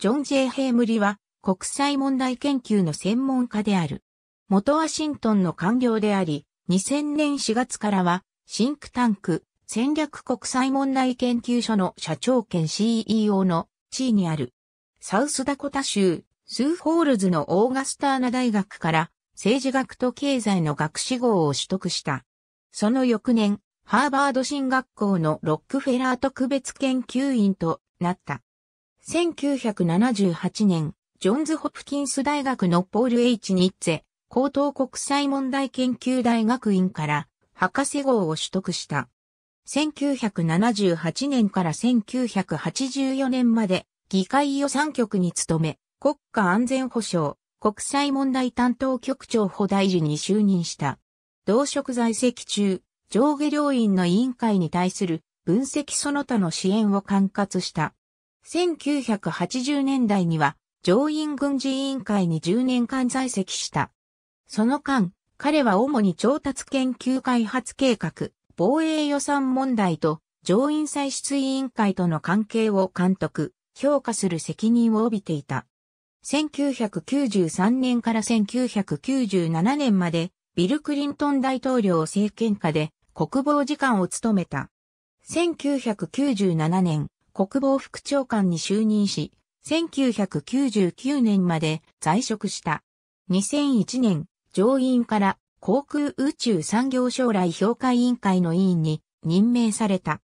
ジョン・ジェイ・ヘイムリは国際問題研究の専門家である。元ワシントンの官僚であり、2000年4月からはシンクタンク戦略国際問題研究所の社長兼 CEO の地位にある。サウスダコタ州スーホールズのオーガスターナ大学から政治学と経済の学士号を取得した。その翌年、ハーバード新学校のロックフェラー特別研究員となった。1978年、ジョンズ・ホプキンス大学のポール・エイチニッツェ、高等国際問題研究大学院から博士号を取得した。1978年から1984年まで議会予算局に勤め、国家安全保障、国際問題担当局長補大臣に就任した。同職在籍中、上下両院の委員会に対する分析その他の支援を管轄した。1980年代には上院軍事委員会に10年間在籍した。その間、彼は主に調達研究開発計画、防衛予算問題と上院歳出委員会との関係を監督、評価する責任を帯びていた。1993年から1997年までビル・クリントン大統領政権下で国防次官を務めた。1997年、国防副長官に就任し、1999年まで在職した。2001年、上院から航空宇宙産業将来評価委員会の委員に任命された。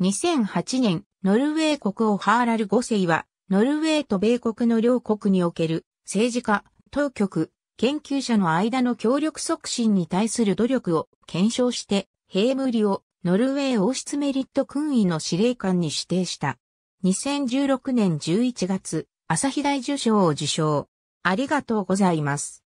2008年、ノルウェー国をハーラル5世は、ノルウェーと米国の両国における政治家、当局、研究者の間の協力促進に対する努力を検証して、ヘームリをノルウェー王室メリット勲位の司令官に指定した。2016年11月、朝日大受賞を受賞。ありがとうございます。